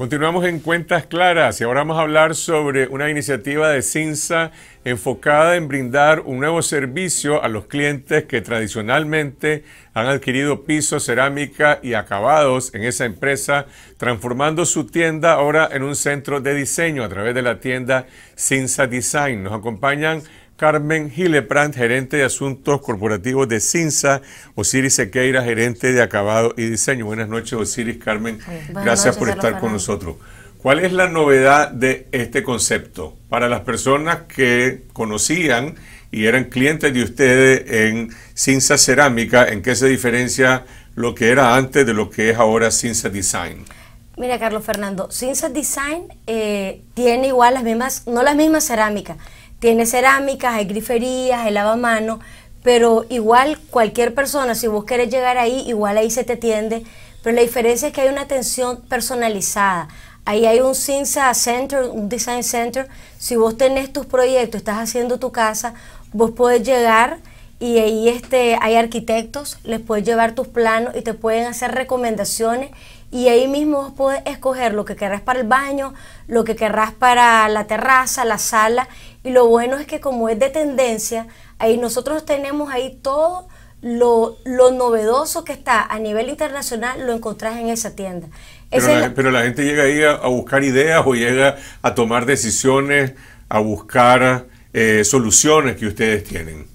Continuamos en Cuentas Claras y ahora vamos a hablar sobre una iniciativa de CINSA enfocada en brindar un nuevo servicio a los clientes que tradicionalmente han adquirido pisos, cerámica y acabados en esa empresa, transformando su tienda ahora en un centro de diseño a través de la tienda CINSA Design. Nos acompañan Carmen Gilebrand, gerente de Asuntos Corporativos de CINSA, Osiris Sequeira, gerente de Acabado y Diseño. Buenas noches, Osiris, Carmen. Gracias por estar con nosotros. ¿Cuál es la novedad de este concepto? Para las personas que conocían y eran clientes de ustedes en Cinza Cerámica, ¿en qué se diferencia lo que era antes de lo que es ahora Cinza Design? Mira, Carlos Fernando, Cinza Design eh, tiene igual las mismas, no las mismas cerámicas, tiene cerámicas, hay griferías, hay lavamanos, pero igual cualquier persona, si vos querés llegar ahí, igual ahí se te tiende, pero la diferencia es que hay una atención personalizada. Ahí hay un cinza Center, un Design Center. Si vos tenés tus proyectos, estás haciendo tu casa, vos podés llegar y ahí este, hay arquitectos, les puedes llevar tus planos y te pueden hacer recomendaciones y ahí mismo vos escoger lo que querrás para el baño, lo que querrás para la terraza, la sala. Y lo bueno es que como es de tendencia, ahí nosotros tenemos ahí todo lo, novedoso que está a nivel internacional, lo encontrás en esa tienda. Pero, la, gente llega ahí a, buscar ideas o llega a tomar decisiones, a buscar eh, soluciones que ustedes tienen.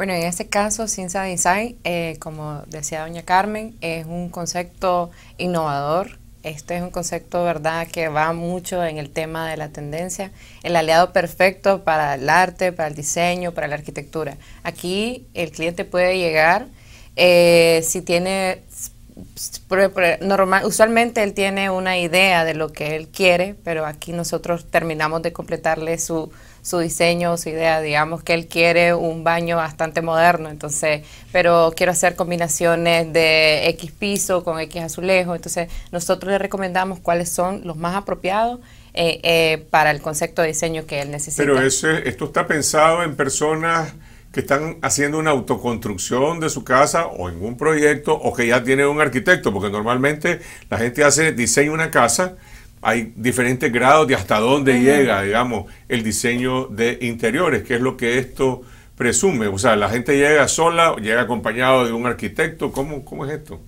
Bueno, en este caso, Ciencia Design, eh, como decía doña Carmen, es un concepto innovador. Este es un concepto, ¿verdad?, que va mucho en el tema de la tendencia, el aliado perfecto para el arte, para el diseño, para la arquitectura. Aquí el cliente puede llegar, eh, si tiene normal, usualmente él tiene una idea de lo que él quiere, pero aquí nosotros terminamos de completarle su, su diseño, su idea, digamos que él quiere un baño bastante moderno, entonces, pero quiero hacer combinaciones de X piso con X azulejo, entonces nosotros le recomendamos cuáles son los más apropiados eh, eh, para el concepto de diseño que él necesita. Pero ese, esto está pensado en personas que están haciendo una autoconstrucción de su casa o en un proyecto o que ya tiene un arquitecto, porque normalmente la gente hace diseña una casa hay diferentes grados de hasta dónde llega, digamos, el diseño de interiores, que es lo que esto presume. O sea, la gente llega sola, o llega acompañado de un arquitecto. ¿Cómo, cómo es esto?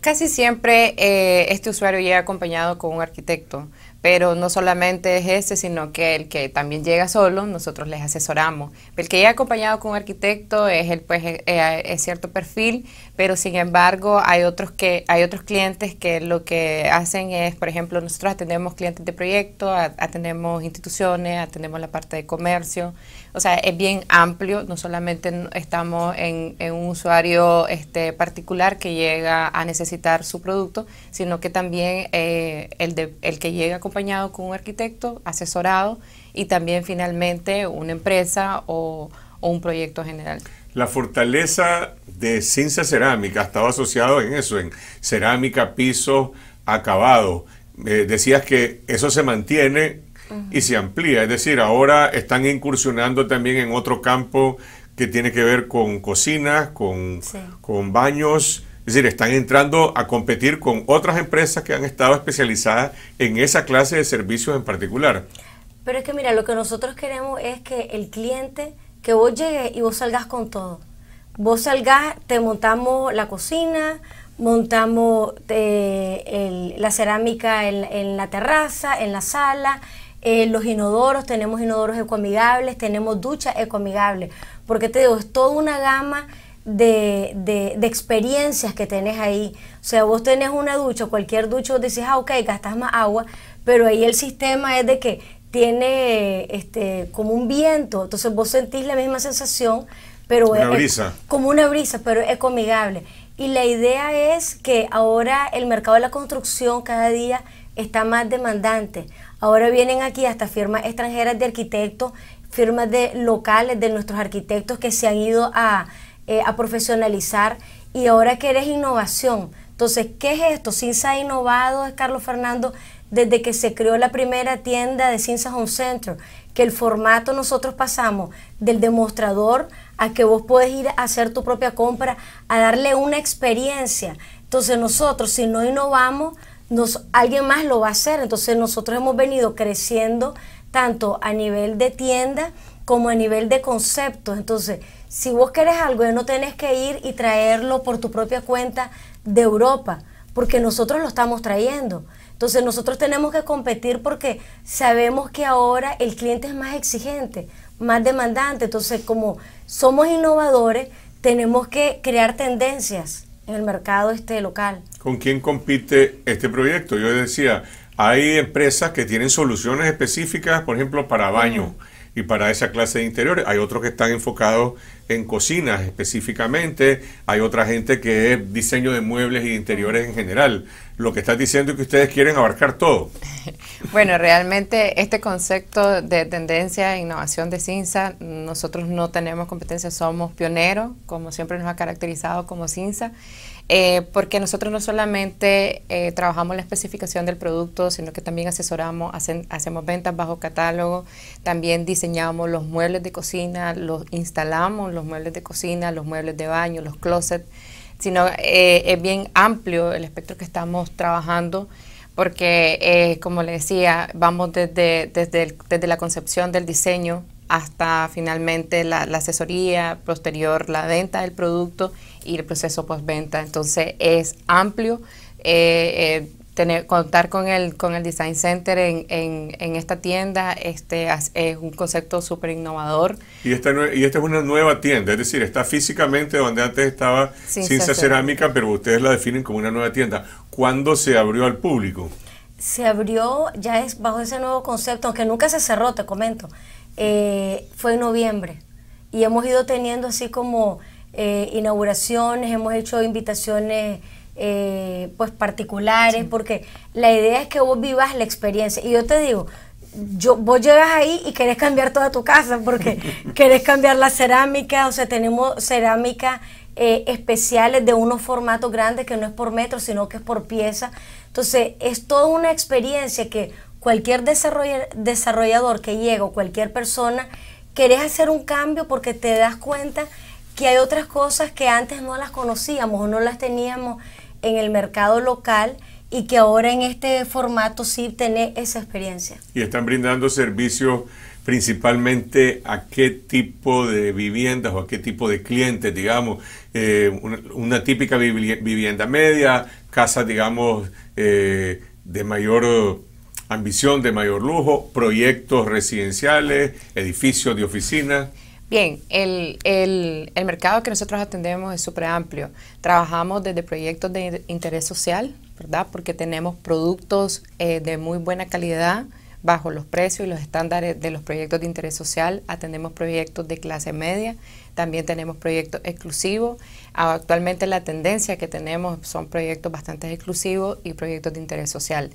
Casi siempre eh, este usuario llega acompañado con un arquitecto pero no solamente es ese, sino que el que también llega solo, nosotros les asesoramos. El que llega acompañado con un arquitecto es el pues eh, eh, es cierto perfil, pero sin embargo hay otros que hay otros clientes que lo que hacen es, por ejemplo, nosotros atendemos clientes de proyecto, atendemos instituciones, atendemos la parte de comercio o sea, es bien amplio, no solamente estamos en, un usuario este, particular que llega a necesitar su producto, sino que también eh, el, el que llega acompañado con un arquitecto, asesorado, y también finalmente una empresa o, un proyecto general. La fortaleza de Cinza Cerámica ha estado asociado en eso, en cerámica, piso, acabado. Eh, decías que eso se mantiene y se amplía. Es decir, ahora están incursionando también en otro campo que tiene que ver con cocinas, con, baños. Es decir, están entrando a competir con otras empresas que han estado especializadas en esa clase de servicios en particular. Pero es que mira, lo que nosotros queremos es que el cliente, que vos llegues y vos salgas con todo. Vos salgas, te montamos la cocina, montamos eh, la cerámica en, la terraza, en la sala, eh, los inodoros, tenemos inodoros ecoamigables, tenemos duchas ecoamigables, porque te digo, es toda una gama de, experiencias que tenés ahí. O sea, vos tenés una ducha, cualquier ducha, vos decís, ah, ok, gastas más agua, pero ahí el sistema es de que tiene este, como un viento, entonces vos sentís la misma sensación, pero como una brisa, pero es y la idea es que ahora el mercado de la construcción cada día está más demandante. Ahora vienen aquí hasta firmas extranjeras de arquitectos, firmas de locales de nuestros arquitectos que se han ido a, eh, profesionalizar y ahora quieres innovación. Entonces, ¿qué es esto? CINSA ha innovado, Carlos Fernando, desde que se creó la primera tienda de CINSA Home Center, que el formato nosotros pasamos del demostrador a que vos puedes ir a hacer tu propia compra, a darle una experiencia. Entonces nosotros, si no innovamos, nos, alguien más lo va a hacer. Entonces nosotros hemos venido creciendo tanto a nivel de tienda como a nivel de conceptos. Entonces, si vos querés algo, no tenés que ir y traerlo por tu propia cuenta de Europa, porque nosotros lo estamos trayendo. Entonces nosotros tenemos que competir porque sabemos que ahora el cliente es más exigente, más demandante. Entonces como somos innovadores, tenemos que crear tendencias en el mercado este local. ¿Con quién compite este proyecto? Yo decía, hay empresas que tienen soluciones específicas, por ejemplo, para baños y para esa clase de interiores. Hay otros que están enfocados en cocinas específicamente, hay otra gente que es diseño de muebles y interiores en general. Lo que estás diciendo es que ustedes quieren abarcar todo. Bueno, realmente este concepto de tendencia e innovación de cinza nosotros no tenemos competencia, somos pioneros, como siempre nos ha caracterizado como cinza eh, porque nosotros no solamente eh, trabajamos la especificación del producto, sino que también asesoramos, hacemos ventas bajo catálogo, también diseñamos los muebles de cocina, los instalamos, los muebles de cocina, los muebles de baño, los closets, sino eh, es bien amplio el espectro que estamos trabajando porque, eh, como le decía, vamos desde, desde, desde la concepción del diseño, hasta finalmente la, asesoría, posterior la venta del producto y el proceso postventa. Entonces es amplio. Eh, eh, tener, contar con el, con el Design Center en, esta tienda este, es un concepto súper innovador. Y esta, y esta es una nueva tienda, es decir, está físicamente donde antes estaba sin Cerámica, pero ustedes la definen como una nueva tienda. ¿Cuándo se abrió al público? Se abrió, ya es bajo ese nuevo concepto, aunque nunca se cerró, te comento eh, fue en noviembre. Y hemos ido teniendo así como eh, inauguraciones, hemos hecho invitaciones eh, pues particulares, porque la idea es que vos vivas la experiencia. Y yo te digo, yo, vos llegas ahí y querés cambiar toda tu casa, porque querés cambiar la cerámica, o sea, tenemos cerámica especiales de unos formatos grandes que no es por metro, sino que es por pieza. Entonces, es toda una experiencia que cualquier desarrollador que llega o cualquier persona, querés hacer un cambio porque te das cuenta que hay otras cosas que antes no las conocíamos o no las teníamos en el mercado local y que ahora en este formato sí tenés esa experiencia. Y están brindando servicios principalmente a qué tipo de viviendas o a qué tipo de clientes, digamos, eh, una, típica vivienda media, casas, digamos, eh, de mayor ambición de mayor lujo, proyectos residenciales, edificios de oficinas. Bien, el, mercado que nosotros atendemos es súper amplio. Trabajamos desde proyectos de interés social, ¿verdad? Porque tenemos productos eh, de muy buena calidad bajo los precios y los estándares de los proyectos de interés social. Atendemos proyectos de clase media, también tenemos proyectos exclusivos. Ah, actualmente la tendencia que tenemos son proyectos bastante exclusivos y proyectos de interés social.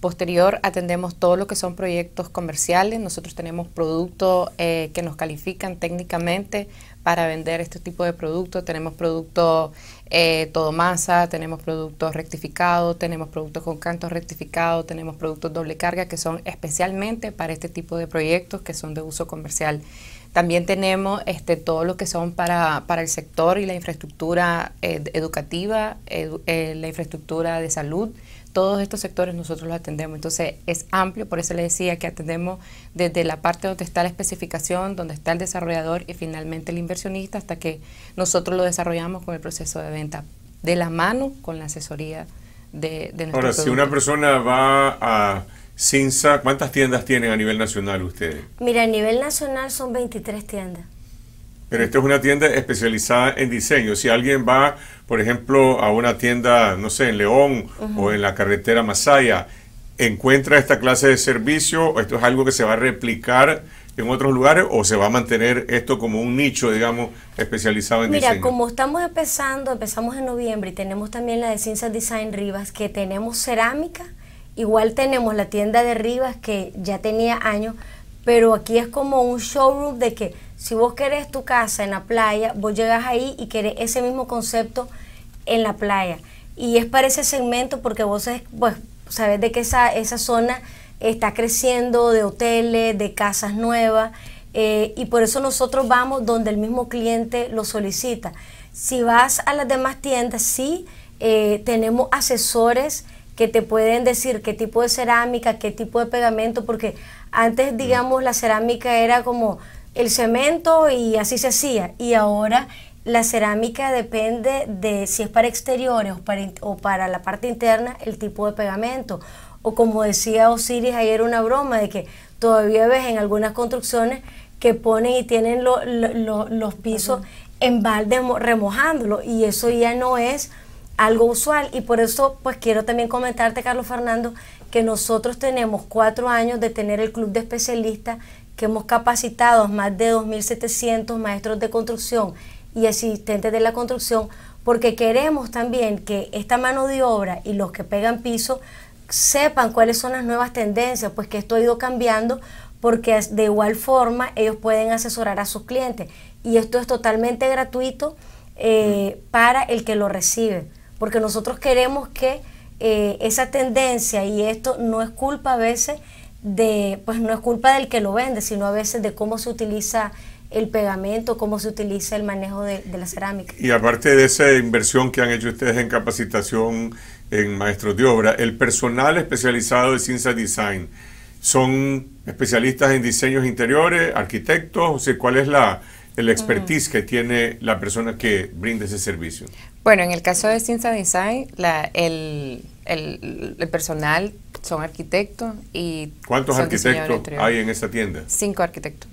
Posterior atendemos todo lo que son proyectos comerciales. Nosotros tenemos productos eh, que nos califican técnicamente para vender este tipo de productos. Tenemos productos eh, todo masa, tenemos productos rectificados, tenemos productos con cantos rectificados, tenemos productos doble carga que son especialmente para este tipo de proyectos que son de uso comercial. También tenemos este, todo lo que son para, para el sector y la infraestructura eh, educativa, eh, la infraestructura de salud. Todos estos sectores nosotros los atendemos. Entonces es amplio, por eso le decía que atendemos desde la parte donde está la especificación, donde está el desarrollador y finalmente el inversionista, hasta que nosotros lo desarrollamos con el proceso de venta, de la mano con la asesoría de, de nuestro Ahora, si una persona va a Cinza, ¿cuántas tiendas tienen a nivel nacional ustedes? Mira, a nivel nacional son 23 tiendas. Pero esta es una tienda especializada en diseño. Si alguien va, por ejemplo, a una tienda, no sé, en León o en la carretera Masaya, ¿encuentra esta clase de servicio esto es algo que se va a replicar en otros lugares o se va a mantener esto como un nicho, digamos, especializado en diseño? Mira, como estamos empezando, empezamos en noviembre y tenemos también la de Cinza Design Rivas, que tenemos cerámica Igual tenemos la tienda de Rivas que ya tenía años, pero aquí es como un showroom de que si vos querés tu casa en la playa, vos llegas ahí y querés ese mismo concepto en la playa. Y es para ese segmento porque vos sabés pues, de que esa, zona está creciendo de hoteles, de casas nuevas, eh, y por eso nosotros vamos donde el mismo cliente lo solicita. Si vas a las demás tiendas, sí, eh, tenemos asesores que te pueden decir qué tipo de cerámica, qué tipo de pegamento, porque antes, mm. digamos, la cerámica era como el cemento y así se hacía, y ahora la cerámica depende de si es para exteriores o para, o para la parte interna, el tipo de pegamento. O como decía Osiris ayer una broma de que todavía ves en algunas construcciones que ponen y tienen los pisos en balde remojándolo y eso ya no es algo usual. Y por eso, pues quiero también comentarte, Carlos Fernando, que nosotros tenemos cuatro años de tener el club de especialistas que hemos capacitado más de 2.700 maestros de construcción y asistentes de la construcción, porque queremos también que esta mano de obra y los que pegan piso sepan cuáles son las nuevas tendencias, pues que esto ha ido cambiando, porque de igual forma ellos pueden asesorar a sus clientes. Y esto es totalmente gratuito eh, para el que lo recibe porque nosotros queremos que eh, esa tendencia, y esto no es culpa a veces de, pues no es culpa del que lo vende, sino a veces de cómo se utiliza el pegamento, cómo se utiliza el manejo de, la cerámica. Y aparte de esa inversión que han hecho ustedes en capacitación en maestros de obra, el personal especializado de Cinza Design, ¿son especialistas en diseños interiores, arquitectos? O sea, ¿Cuál es la, el expertise que tiene la persona que brinda ese servicio? Bueno, en el caso de Cinza Design, la, el, personal son arquitectos y... ¿Cuántos arquitectos hay en esta tienda? Cinco arquitectos.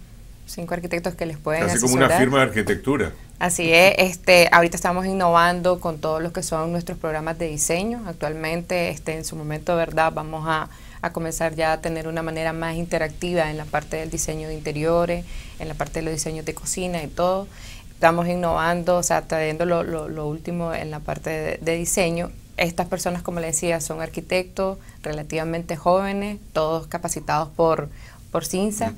Cinco arquitectos que les pueden... Así como una firma de arquitectura. Así es, este, ahorita estamos innovando con todos los que son nuestros programas de diseño. Actualmente, este, en su momento, ¿verdad? Vamos a a comenzar ya a tener una manera más interactiva en la parte del diseño de interiores, en la parte de los diseños de cocina y todo. Estamos innovando, o sea, trayendo lo, último en la parte de, diseño estas personas, como le decía, son arquitectos relativamente jóvenes, todos capacitados por, por CINSA.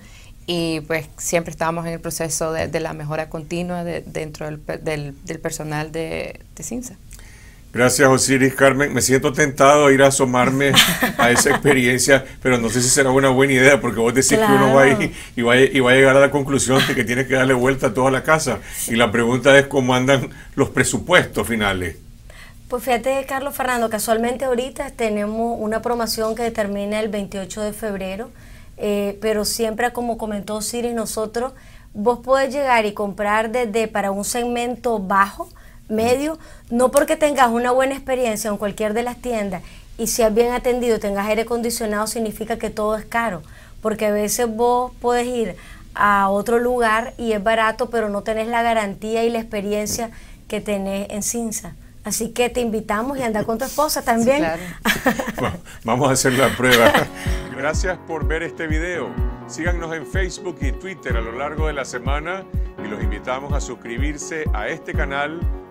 Y pues siempre estábamos en el proceso de, la mejora continua dentro del, del, personal de, de CINSA. Gracias Osiris Carmen, me siento tentado a ir a asomarme a esa experiencia, pero no sé si será una buena idea porque vos decís que uno va a y va, y va a llegar a la conclusión de que tiene que darle vuelta a toda la casa. Y la pregunta es cómo andan los presupuestos finales. Pues fíjate, Carlos Fernando, casualmente ahorita tenemos una promoción que termina el 28 de febrero, eh, pero siempre, como comentó Osiris nosotros, vos podés llegar y comprar desde para un segmento bajo medio, no porque tengas una buena experiencia en cualquier de las tiendas y seas bien atendido, tengas aire acondicionado, significa que todo es caro, porque a veces vos podés ir a otro lugar y es barato, pero no tenés la garantía y la experiencia que tenés en Cinza. Así que te invitamos y anda con tu esposa también. vamos a hacer la prueba. Gracias por ver este video. Síganos en Facebook y Twitter a lo largo de la semana y los invitamos a suscribirse a este canal